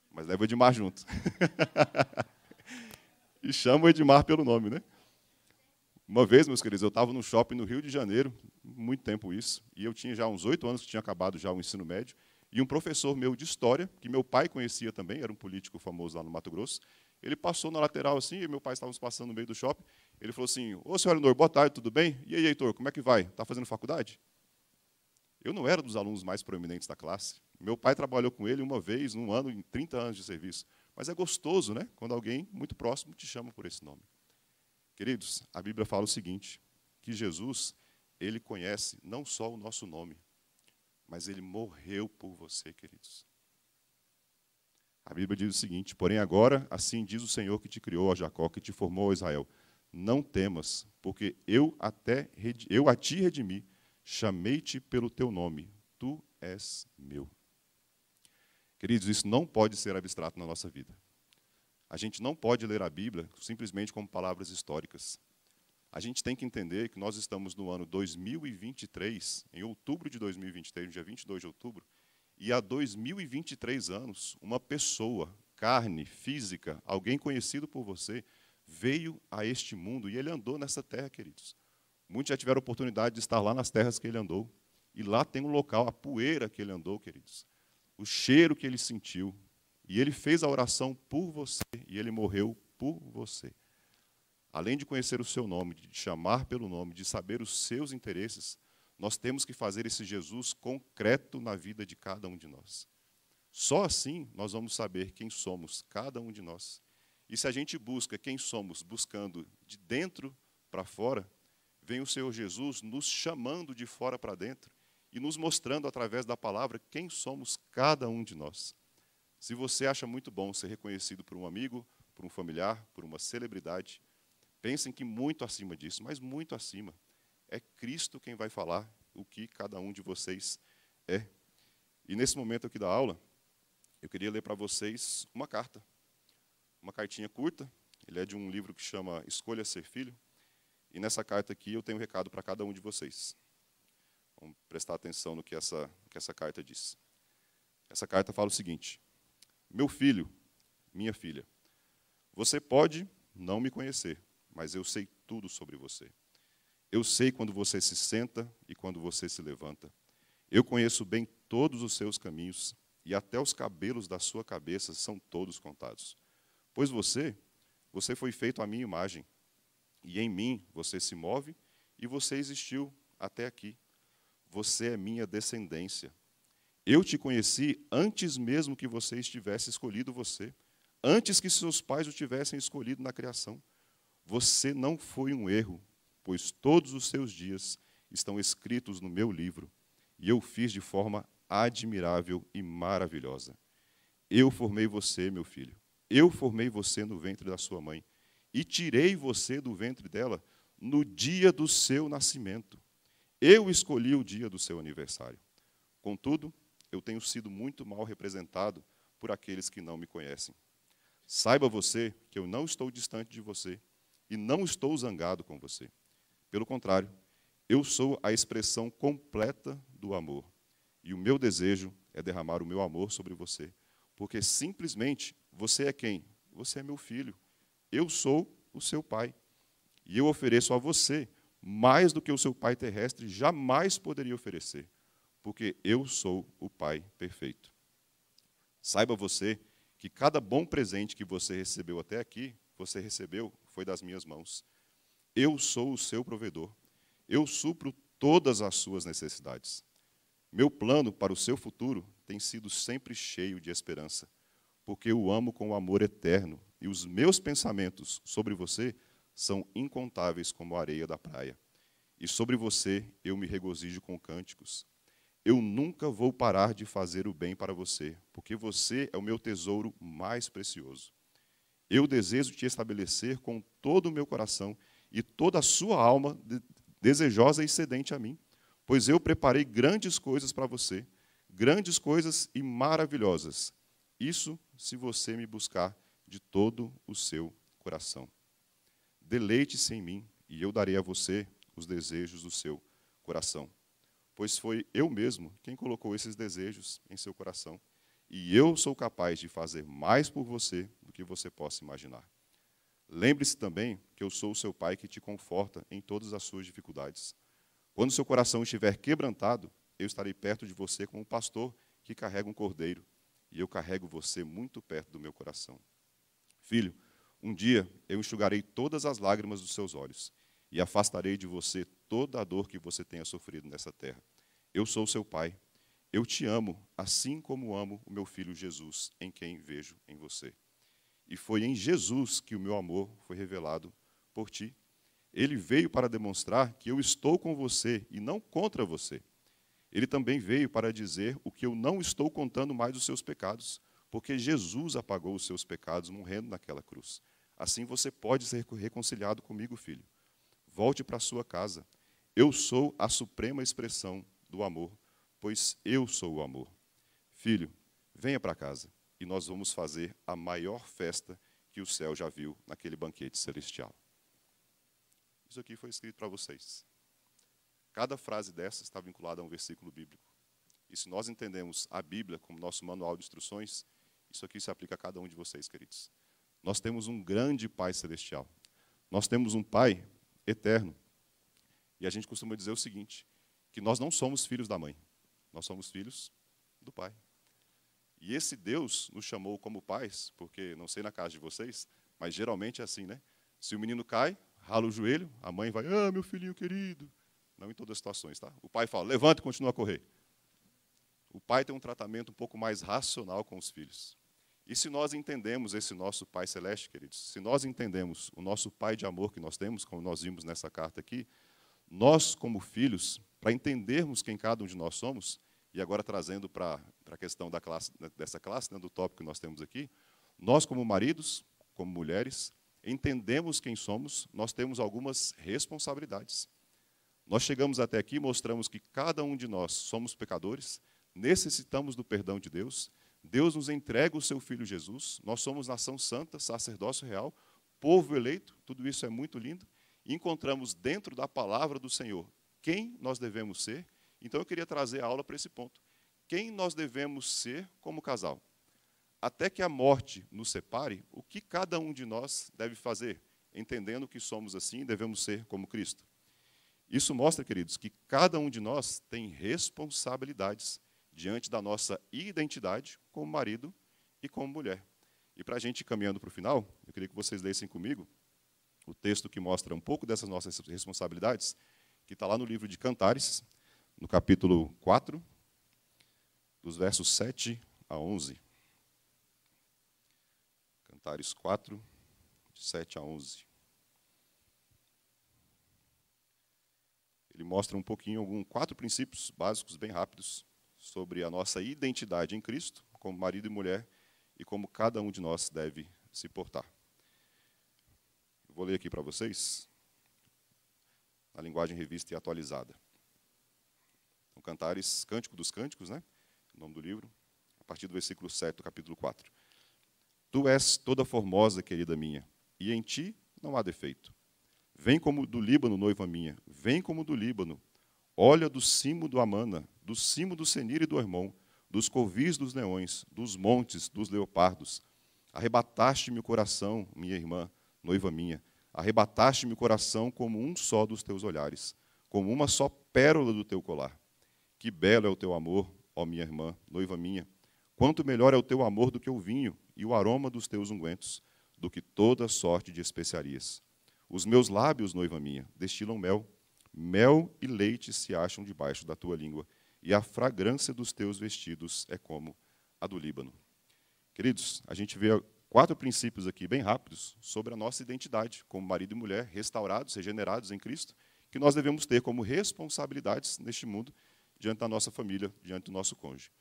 Mas leva o Edmar junto. e chama o Edmar pelo nome, né? Uma vez, meus queridos, eu estava num shopping no Rio de Janeiro, muito tempo isso, e eu tinha já uns oito anos que tinha acabado já o ensino médio, e um professor meu de história, que meu pai conhecia também, era um político famoso lá no Mato Grosso, ele passou na lateral assim, e meu pai estávamos passando no meio do shopping. Ele falou assim: Ô senhor Heitor, boa tarde, tudo bem? E aí, Heitor, como é que vai? Está fazendo faculdade? Eu não era dos alunos mais proeminentes da classe. Meu pai trabalhou com ele uma vez, num ano, em 30 anos de serviço. Mas é gostoso, né? Quando alguém muito próximo te chama por esse nome. Queridos, a Bíblia fala o seguinte: que Jesus, ele conhece não só o nosso nome, mas ele morreu por você, queridos. A Bíblia diz o seguinte: Porém, agora, assim diz o Senhor que te criou, a Jacó, que te formou, a Israel: Não temas, porque eu, até, eu a ti redimi, chamei-te pelo teu nome, tu és meu. Queridos, isso não pode ser abstrato na nossa vida. A gente não pode ler a Bíblia simplesmente como palavras históricas a gente tem que entender que nós estamos no ano 2023, em outubro de 2023, no dia 22 de outubro, e há 2023 anos, uma pessoa, carne, física, alguém conhecido por você, veio a este mundo e ele andou nessa terra, queridos. Muitos já tiveram oportunidade de estar lá nas terras que ele andou. E lá tem um local, a poeira que ele andou, queridos. O cheiro que ele sentiu. E ele fez a oração por você e ele morreu por você. Além de conhecer o seu nome, de chamar pelo nome, de saber os seus interesses, nós temos que fazer esse Jesus concreto na vida de cada um de nós. Só assim nós vamos saber quem somos, cada um de nós. E se a gente busca quem somos, buscando de dentro para fora, vem o Senhor Jesus nos chamando de fora para dentro e nos mostrando através da palavra quem somos cada um de nós. Se você acha muito bom ser reconhecido por um amigo, por um familiar, por uma celebridade, Pensem que muito acima disso, mas muito acima. É Cristo quem vai falar o que cada um de vocês é. E nesse momento aqui da aula, eu queria ler para vocês uma carta. Uma cartinha curta, ele é de um livro que chama Escolha Ser Filho. E nessa carta aqui eu tenho um recado para cada um de vocês. Vamos prestar atenção no que, essa, no que essa carta diz. Essa carta fala o seguinte: Meu filho, minha filha, você pode não me conhecer, mas eu sei tudo sobre você. Eu sei quando você se senta e quando você se levanta. Eu conheço bem todos os seus caminhos e até os cabelos da sua cabeça são todos contados. Pois você, você foi feito à minha imagem, e em mim você se move e você existiu até aqui. Você é minha descendência. Eu te conheci antes mesmo que você estivesse escolhido você, antes que seus pais o tivessem escolhido na criação. Você não foi um erro, pois todos os seus dias estão escritos no meu livro, e eu fiz de forma admirável e maravilhosa. Eu formei você, meu filho. Eu formei você no ventre da sua mãe e tirei você do ventre dela no dia do seu nascimento. Eu escolhi o dia do seu aniversário. Contudo, eu tenho sido muito mal representado por aqueles que não me conhecem. Saiba você que eu não estou distante de você e não estou zangado com você. Pelo contrário, eu sou a expressão completa do amor. E o meu desejo é derramar o meu amor sobre você, porque simplesmente você é quem? Você é meu filho. Eu sou o seu pai. E eu ofereço a você mais do que o seu pai terrestre jamais poderia oferecer, porque eu sou o pai perfeito. Saiba você que cada bom presente que você recebeu até aqui você recebeu foi das minhas mãos. Eu sou o seu provedor. Eu supro todas as suas necessidades. Meu plano para o seu futuro tem sido sempre cheio de esperança, porque eu o amo com o amor eterno e os meus pensamentos sobre você são incontáveis como a areia da praia. E sobre você eu me regozijo com cânticos. Eu nunca vou parar de fazer o bem para você, porque você é o meu tesouro mais precioso. Eu desejo te estabelecer com todo o meu coração e toda a sua alma desejosa e sedente a mim, pois eu preparei grandes coisas para você, grandes coisas e maravilhosas. Isso se você me buscar de todo o seu coração. Deleite-se em mim, e eu darei a você os desejos do seu coração. Pois foi eu mesmo quem colocou esses desejos em seu coração e eu sou capaz de fazer mais por você do que você possa imaginar. Lembre-se também que eu sou o seu pai que te conforta em todas as suas dificuldades. Quando seu coração estiver quebrantado, eu estarei perto de você como um pastor que carrega um cordeiro, e eu carrego você muito perto do meu coração. Filho, um dia eu enxugarei todas as lágrimas dos seus olhos e afastarei de você toda a dor que você tenha sofrido nessa terra. Eu sou seu pai eu te amo, assim como amo o meu filho Jesus, em quem vejo em você. E foi em Jesus que o meu amor foi revelado por ti. Ele veio para demonstrar que eu estou com você e não contra você. Ele também veio para dizer o que eu não estou contando mais os seus pecados, porque Jesus apagou os seus pecados morrendo naquela cruz. Assim você pode ser reconciliado comigo, filho. Volte para a sua casa. Eu sou a suprema expressão do amor pois eu sou o amor. Filho, venha para casa e nós vamos fazer a maior festa que o céu já viu naquele banquete celestial. Isso aqui foi escrito para vocês. Cada frase dessa está vinculada a um versículo bíblico. E se nós entendemos a Bíblia como nosso manual de instruções, isso aqui se aplica a cada um de vocês, queridos. Nós temos um grande Pai celestial. Nós temos um Pai eterno. E a gente costuma dizer o seguinte: que nós não somos filhos da mãe. Nós somos filhos do Pai. E esse Deus nos chamou como pais, porque não sei na casa de vocês, mas geralmente é assim, né? Se o menino cai, rala o joelho, a mãe vai, ah, meu filhinho querido. Não em todas as situações, tá? O pai fala, levanta e continua a correr. O pai tem um tratamento um pouco mais racional com os filhos. E se nós entendemos esse nosso Pai Celeste, queridos, se nós entendemos o nosso Pai de amor que nós temos, como nós vimos nessa carta aqui, nós, como filhos, para entendermos quem cada um de nós somos, e agora trazendo para a questão da classe, né, dessa classe, né, do tópico que nós temos aqui, nós como maridos, como mulheres, entendemos quem somos, nós temos algumas responsabilidades. Nós chegamos até aqui, mostramos que cada um de nós somos pecadores, necessitamos do perdão de Deus. Deus nos entrega o seu filho Jesus, nós somos nação santa, sacerdócio real, povo eleito, tudo isso é muito lindo. encontramos dentro da palavra do Senhor quem nós devemos ser então eu queria trazer a aula para esse ponto. Quem nós devemos ser como casal? Até que a morte nos separe, o que cada um de nós deve fazer, entendendo que somos assim e devemos ser como Cristo? Isso mostra, queridos, que cada um de nós tem responsabilidades diante da nossa identidade como marido e como mulher. E para a gente ir caminhando para o final, eu queria que vocês lessem comigo o texto que mostra um pouco dessas nossas responsabilidades, que está lá no livro de Cantares, no capítulo 4, dos versos 7 a 11. Cantares 4, de 7 a 11. Ele mostra um pouquinho, algum, quatro princípios básicos, bem rápidos, sobre a nossa identidade em Cristo, como marido e mulher, e como cada um de nós deve se portar. Eu vou ler aqui para vocês, na linguagem revista e atualizada. Cantares, Cântico dos Cânticos, né? O nome do livro, a partir do versículo 7 do capítulo 4. Tu és toda formosa, querida minha, e em ti não há defeito. Vem como do Líbano, noiva minha, vem como do Líbano. Olha do cimo do Amana, do cimo do Senir e do Hermon, dos covis dos leões, dos montes, dos leopardos. Arrebataste-me o coração, minha irmã, noiva minha. Arrebataste-me o coração como um só dos teus olhares, como uma só pérola do teu colar. Que belo é o teu amor, ó minha irmã, noiva minha. Quanto melhor é o teu amor do que o vinho e o aroma dos teus ungüentos, do que toda sorte de especiarias. Os meus lábios, noiva minha, destilam mel. Mel e leite se acham debaixo da tua língua, e a fragrância dos teus vestidos é como a do Líbano. Queridos, a gente vê quatro princípios aqui, bem rápidos, sobre a nossa identidade como marido e mulher, restaurados, regenerados em Cristo, que nós devemos ter como responsabilidades neste mundo diante da nossa família, diante do nosso cônjuge.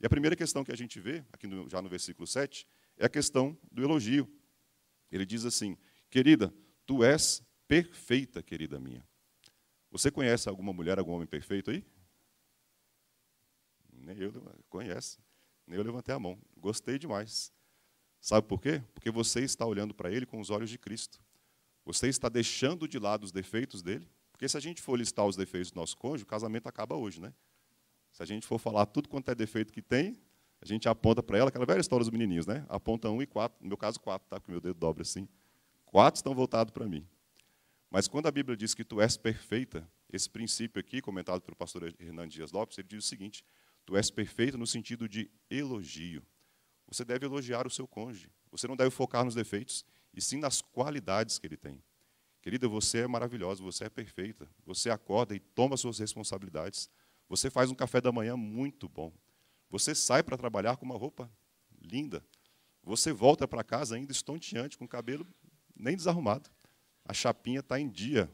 E a primeira questão que a gente vê, aqui no, já no versículo 7, é a questão do elogio. Ele diz assim: Querida, tu és perfeita, querida minha. Você conhece alguma mulher, algum homem perfeito aí? Nem eu conhece. Nem eu levantei a mão. Gostei demais. Sabe por quê? Porque você está olhando para ele com os olhos de Cristo. Você está deixando de lado os defeitos dele porque se a gente for listar os defeitos do nosso cônjuge, o casamento acaba hoje, né? Se a gente for falar tudo quanto é defeito que tem, a gente aponta para ela, aquela velha história dos menininhos, né? Aponta um e quatro, no meu caso quatro, tá? Porque meu dedo dobra assim. Quatro estão voltados para mim. Mas quando a Bíblia diz que tu és perfeita, esse princípio aqui, comentado pelo pastor Hernandes Dias Lopes, ele diz o seguinte: tu és perfeita no sentido de elogio. Você deve elogiar o seu cônjuge. Você não deve focar nos defeitos, e sim nas qualidades que ele tem. Querida, você é maravilhosa, você é perfeita. Você acorda e toma suas responsabilidades. Você faz um café da manhã muito bom. Você sai para trabalhar com uma roupa linda. Você volta para casa ainda estonteante, com o cabelo nem desarrumado. A chapinha está em dia.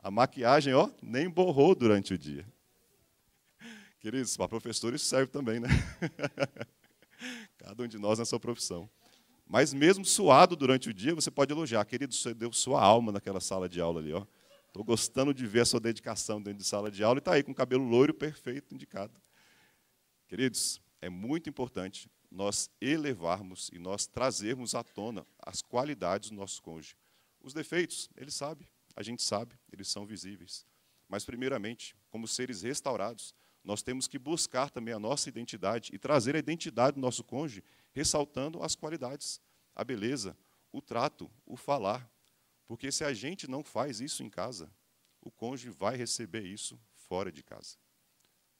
A maquiagem, ó, nem borrou durante o dia. Queridos, para professores serve também, né? Cada um de nós na sua profissão. Mas mesmo suado durante o dia, você pode elogiar. Querido, você deu sua alma naquela sala de aula ali, ó. Estou gostando de ver a sua dedicação dentro de sala de aula e está aí com o cabelo loiro perfeito indicado. Queridos, é muito importante nós elevarmos e nós trazermos à tona as qualidades do nosso cônjuge. Os defeitos, ele sabe, a gente sabe, eles são visíveis. Mas, primeiramente, como seres restaurados, nós temos que buscar também a nossa identidade e trazer a identidade do nosso cônjuge ressaltando as qualidades, a beleza, o trato, o falar. Porque se a gente não faz isso em casa, o cônjuge vai receber isso fora de casa.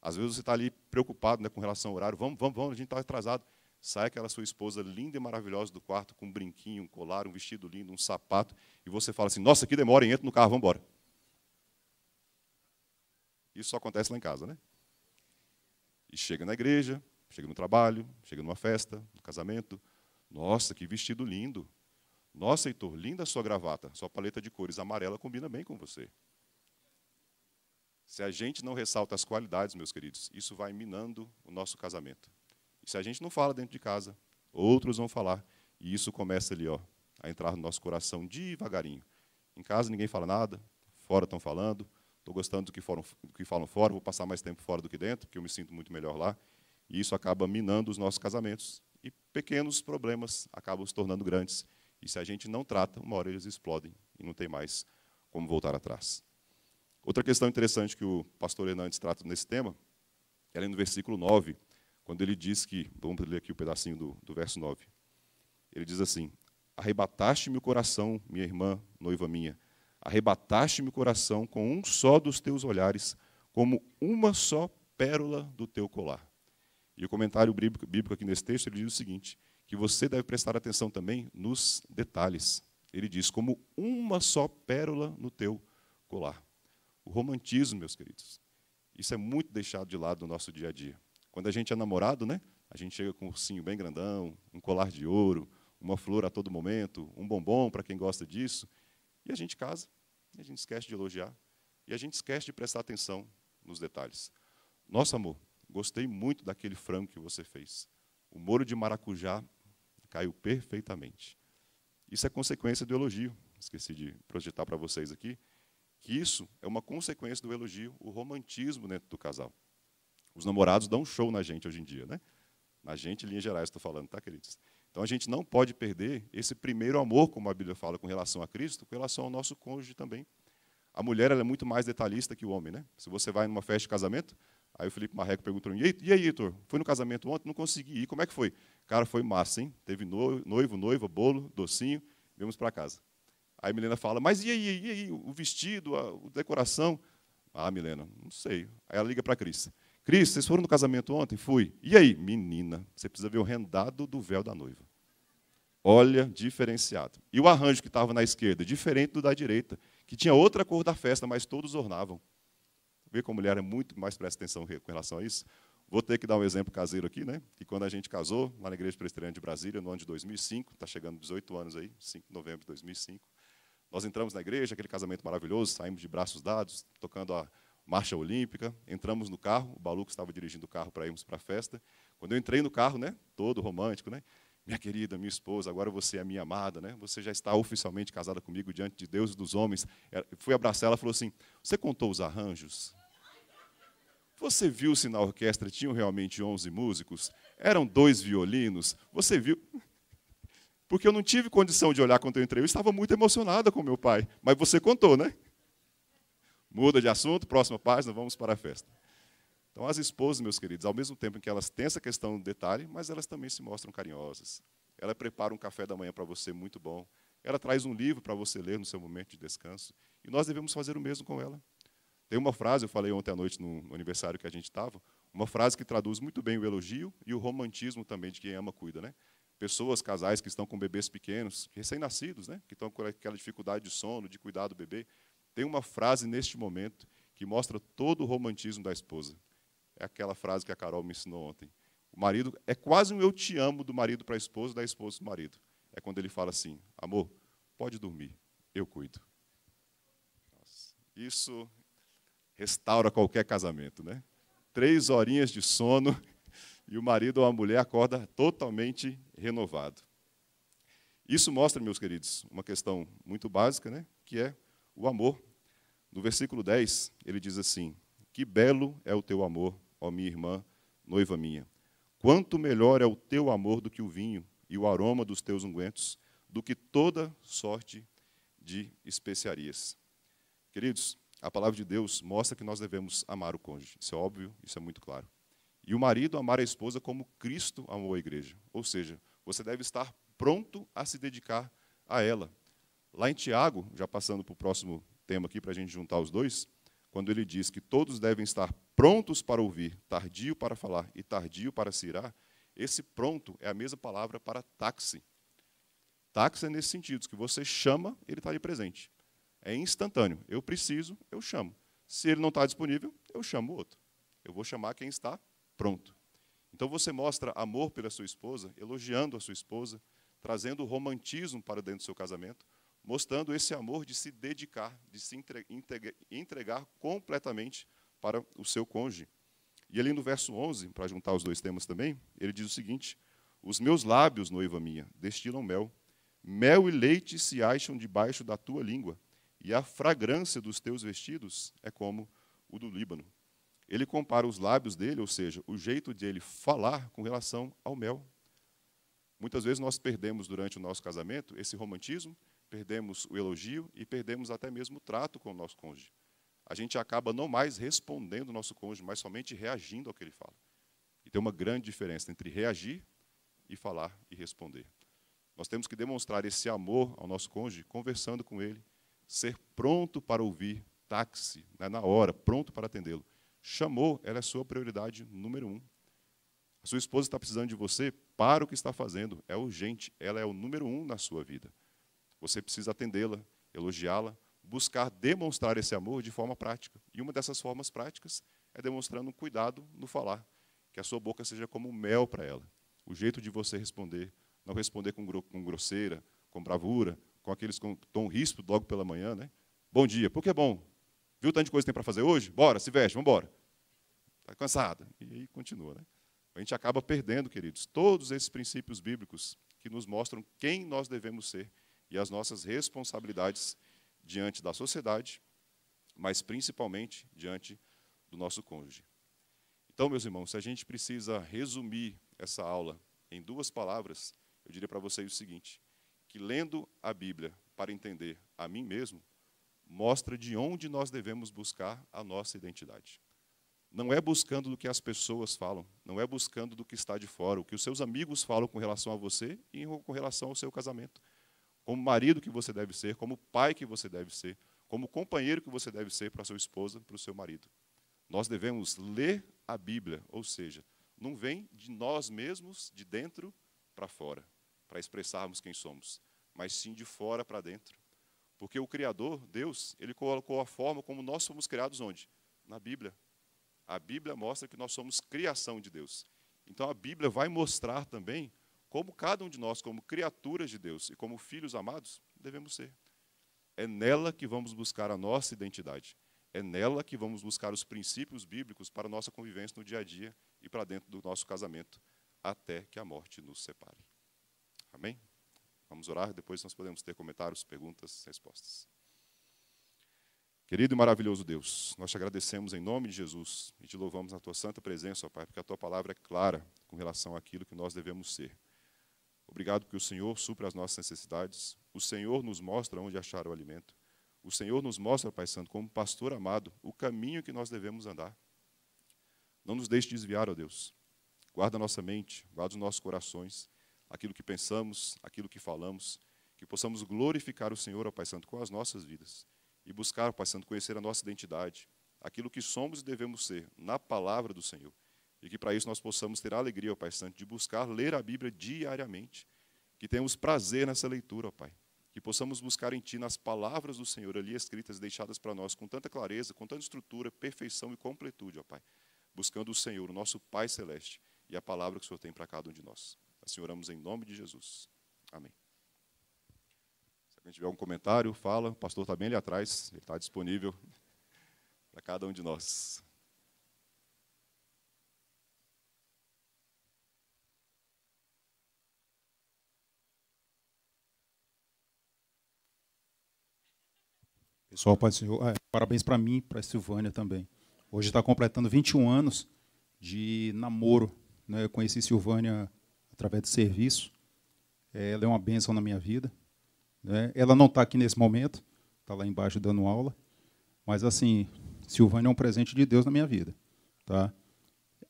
Às vezes você está ali preocupado né, com relação ao horário, vamos, vamos, vamos, a gente está atrasado. Sai aquela sua esposa linda e maravilhosa do quarto com um brinquinho, um colar, um vestido lindo, um sapato, e você fala assim: nossa, que demora, entra no carro, vamos embora. Isso só acontece lá em casa, né? E chega na igreja, Chega no trabalho, chega numa festa, no casamento. Nossa, que vestido lindo. Nossa, Heitor, linda a sua gravata. Sua paleta de cores amarela combina bem com você. Se a gente não ressalta as qualidades, meus queridos, isso vai minando o nosso casamento. E se a gente não fala dentro de casa, outros vão falar. E isso começa ali, ó, a entrar no nosso coração devagarinho. Em casa ninguém fala nada, fora estão falando, estou gostando do que, foram, do que falam fora, vou passar mais tempo fora do que dentro, porque eu me sinto muito melhor lá. E isso acaba minando os nossos casamentos. E pequenos problemas acabam se tornando grandes. E se a gente não trata, uma hora eles explodem e não tem mais como voltar atrás. Outra questão interessante que o pastor Hernandes trata nesse tema é no versículo 9, quando ele diz que, vamos ler aqui o um pedacinho do, do verso 9. Ele diz assim: Arrebataste-me o coração, minha irmã, noiva minha. Arrebataste-me o coração com um só dos teus olhares, como uma só pérola do teu colar. E o comentário bíblico aqui nesse texto, ele diz o seguinte, que você deve prestar atenção também nos detalhes. Ele diz, como uma só pérola no teu colar. O romantismo, meus queridos, isso é muito deixado de lado no nosso dia a dia. Quando a gente é namorado, né, a gente chega com um ursinho bem grandão, um colar de ouro, uma flor a todo momento, um bombom para quem gosta disso, e a gente casa, e a gente esquece de elogiar, e a gente esquece de prestar atenção nos detalhes. Nosso amor Gostei muito daquele frango que você fez. O molho de maracujá caiu perfeitamente. Isso é consequência do elogio. Esqueci de projetar para vocês aqui que isso é uma consequência do elogio, o romantismo dentro do casal. Os namorados dão show na gente hoje em dia, né? Na gente, em linhas gerais, estou falando, tá, queridos? Então a gente não pode perder esse primeiro amor, como a Bíblia fala, com relação a Cristo, com relação ao nosso cônjuge também. A mulher ela é muito mais detalhista que o homem, né? Se você vai numa festa de casamento, Aí o Felipe Marreco perguntou, e aí, e fui Heitor, foi no casamento ontem? Não consegui ir, como é que foi? Cara, foi massa, hein? Teve noivo, noiva, bolo, docinho, viemos para casa. Aí a Milena fala, mas e aí, e aí, o vestido, a, a decoração? Ah, Milena, não sei. Aí ela liga para a Cris. Cris, vocês foram no casamento ontem? Fui. E aí? Menina, você precisa ver o rendado do véu da noiva. Olha, diferenciado. E o arranjo que estava na esquerda, diferente do da direita, que tinha outra cor da festa, mas todos ornavam. Vê como mulher é muito mais presta atenção com relação a isso. Vou ter que dar um exemplo caseiro aqui, né? Que quando a gente casou, lá na Igreja Presbiteriana de Brasília, no ano de 2005, está chegando 18 anos aí, 5 de novembro de 2005, nós entramos na igreja, aquele casamento maravilhoso, saímos de braços dados, tocando a marcha olímpica, entramos no carro, o Baluco estava dirigindo o carro para irmos para a festa. Quando eu entrei no carro, né? Todo romântico, né? minha querida, minha esposa, agora você é minha amada, né? Você já está oficialmente casada comigo diante de Deus e dos homens. Eu fui abraçar ela, falou assim: "Você contou os arranjos?" Você viu se na orquestra tinham realmente 11 músicos? Eram dois violinos? Você viu? Porque eu não tive condição de olhar quando eu entrei. Eu estava muito emocionada com meu pai. Mas você contou, né? Muda de assunto, próxima página, vamos para a festa. Então, as esposas, meus queridos, ao mesmo tempo que elas têm essa questão do detalhe, mas elas também se mostram carinhosas. Ela prepara um café da manhã para você muito bom. Ela traz um livro para você ler no seu momento de descanso. E nós devemos fazer o mesmo com ela. Tem uma frase, eu falei ontem à noite no, aniversário que a gente estava, uma frase que traduz muito bem o elogio e o romantismo também de quem ama cuida, né? Pessoas, casais que estão com bebês pequenos, recém-nascidos, né? Que estão com aquela dificuldade de sono, de cuidar do bebê. Tem uma frase neste momento que mostra todo o romantismo da esposa. É aquela frase que a Carol me ensinou ontem. O marido é quase um eu te amo do marido para a esposa, da esposa para o marido. É quando ele fala assim: "Amor, pode dormir, eu cuido". Nossa, isso restaura qualquer casamento, né? Três horinhas de sono e o marido ou a mulher acorda totalmente renovado. Isso mostra, meus queridos, uma questão muito básica, né? Que é o amor. No versículo 10, ele diz assim: Que belo é o teu amor, ó minha irmã, noiva minha. Quanto melhor é o teu amor do que o vinho e o aroma dos teus ungüentos, do que toda sorte de especiarias. Queridos, a palavra de Deus mostra que nós devemos amar o cônjuge. Isso é óbvio, isso é muito claro. E o marido amar a esposa como Cristo amou a igreja. Ou seja, você deve estar pronto a se dedicar a ela. Lá em Tiago, já passando para o próximo tema aqui, para a gente juntar os dois, quando ele diz que todos devem estar prontos para ouvir, tardio para falar e tardio para se irar, esse pronto é a mesma palavra para táxi. Táxi é nesse sentido, que você chama, ele está ali presente. É instantâneo. Eu preciso, eu chamo. Se ele não está disponível, eu chamo o outro. Eu vou chamar quem está pronto. Então você mostra amor pela sua esposa, elogiando a sua esposa, trazendo romantismo para dentro do seu casamento, mostrando esse amor de se dedicar, de se entregar completamente para o seu cônjuge. E ali no verso 11, para juntar os dois temas também, ele diz o seguinte: Os meus lábios, noiva minha, destilam mel, mel e leite se acham debaixo da tua língua e a fragrância dos teus vestidos é como o do Líbano. Ele compara os lábios dele, ou seja, o jeito de ele falar com relação ao mel. Muitas vezes nós perdemos durante o nosso casamento esse romantismo, perdemos o elogio e perdemos até mesmo o trato com o nosso cônjuge. A gente acaba não mais respondendo o nosso cônjuge, mas somente reagindo ao que ele fala. E tem uma grande diferença entre reagir e falar e responder. Nós temos que demonstrar esse amor ao nosso cônjuge conversando com ele, ser pronto para ouvir, táxi, né, na hora, pronto para atendê-lo. Chamou, ela é sua prioridade número um. A sua esposa está precisando de você, para o que está fazendo, é urgente, ela é o número um na sua vida. Você precisa atendê-la, elogiá-la, buscar demonstrar esse amor de forma prática. E uma dessas formas práticas é demonstrando um cuidado no falar, que a sua boca seja como mel para ela. O jeito de você responder, não responder com, gro com grosseira, com bravura, com aqueles com tom ríspido logo pela manhã, né? Bom dia, porque é bom. Viu tanta coisa que tem para fazer hoje? Bora, se veste, vamos embora. Está cansado. E aí continua, né? A gente acaba perdendo, queridos, todos esses princípios bíblicos que nos mostram quem nós devemos ser e as nossas responsabilidades diante da sociedade, mas principalmente diante do nosso cônjuge. Então, meus irmãos, se a gente precisa resumir essa aula em duas palavras, eu diria para vocês o seguinte: que, lendo a Bíblia para entender a mim mesmo, mostra de onde nós devemos buscar a nossa identidade. Não é buscando do que as pessoas falam, não é buscando do que está de fora, o que os seus amigos falam com relação a você e com relação ao seu casamento. Como marido que você deve ser, como pai que você deve ser, como companheiro que você deve ser para sua esposa, para o seu marido. Nós devemos ler a Bíblia, ou seja, não vem de nós mesmos, de dentro para fora para expressarmos quem somos, mas sim de fora para dentro. Porque o Criador, Deus, ele colocou a forma como nós somos criados onde? Na Bíblia. A Bíblia mostra que nós somos criação de Deus. Então a Bíblia vai mostrar também como cada um de nós, como criaturas de Deus e como filhos amados, devemos ser. É nela que vamos buscar a nossa identidade. É nela que vamos buscar os princípios bíblicos para a nossa convivência no dia a dia e para dentro do nosso casamento, até que a morte nos separe. Amém? Vamos orar, depois nós podemos ter comentários, perguntas, respostas. Querido e maravilhoso Deus, nós te agradecemos em nome de Jesus e te louvamos na tua santa presença, ó Pai, porque a tua palavra é clara com relação àquilo que nós devemos ser. Obrigado porque o Senhor supre as nossas necessidades, o Senhor nos mostra onde achar o alimento, o Senhor nos mostra, Pai Santo, como pastor amado, o caminho que nós devemos andar. Não nos deixe desviar, ó Deus. Guarda a nossa mente, guarda os nossos corações aquilo que pensamos, aquilo que falamos, que possamos glorificar o Senhor, ó Pai Santo, com as nossas vidas e buscar, ó Pai Santo, conhecer a nossa identidade, aquilo que somos e devemos ser na palavra do Senhor. E que para isso nós possamos ter a alegria, ó Pai Santo, de buscar ler a Bíblia diariamente, que tenhamos prazer nessa leitura, ó Pai. Que possamos buscar em Ti nas palavras do Senhor ali escritas, deixadas para nós com tanta clareza, com tanta estrutura, perfeição e completude, ó Pai. Buscando o Senhor, o nosso Pai Celeste, e a palavra que o Senhor tem para cada um de nós. Assim oramos em nome de Jesus. Amém. Se alguém tiver algum comentário, fala. O pastor está bem ali atrás, ele está disponível para cada um de nós. Pessoal, Pai do Senhor, é, parabéns para mim, para a Silvânia também. Hoje está completando 21 anos de namoro. Né? Eu conheci Silvânia através do serviço. É, ela é uma bênção na minha vida. Né? Ela não está aqui nesse momento, está lá embaixo dando aula. Mas, assim, Silvânia é um presente de Deus na minha vida. Tá?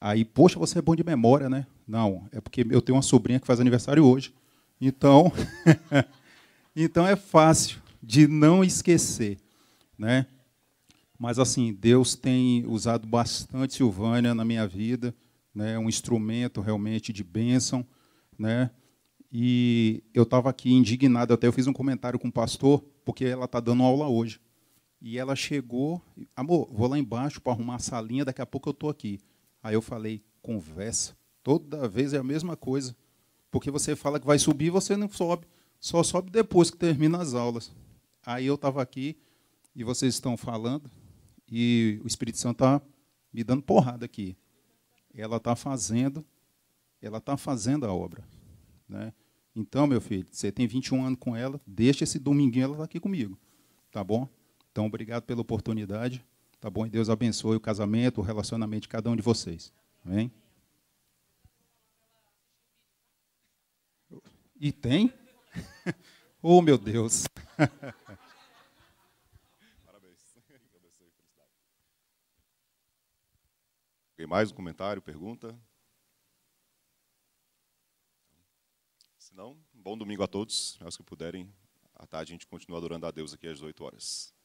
Aí, poxa, você é bom de memória, né? Não, é porque eu tenho uma sobrinha que faz aniversário hoje. Então, então é fácil de não esquecer, né? Mas assim, Deus tem usado bastante Silvânia na minha vida, né? Um instrumento realmente de bênção né? E eu estava aqui indignado, até eu fiz um comentário com o pastor, porque ela está dando aula hoje. E ela chegou, amor, vou lá embaixo para arrumar a salinha, daqui a pouco eu estou aqui. Aí eu falei, conversa. Toda vez é a mesma coisa. Porque você fala que vai subir, você não sobe. Só sobe depois que termina as aulas. Aí eu estava aqui e vocês estão falando e o Espírito Santo está me dando porrada aqui. Ela está fazendo ela está fazendo a obra. Né? Então, meu filho, você tem 21 anos com ela, deixa esse dominguinho ela tá aqui comigo. Tá bom? Então, obrigado pela oportunidade. Tá bom? E Deus abençoe o casamento, o relacionamento de cada um de vocês. Amém? E tem? oh, meu Deus! Parabéns. Tem mais um comentário, pergunta? Não, bom domingo a todos. Aos que puderem, à tarde a gente continua adorando a Deus aqui às 8 horas.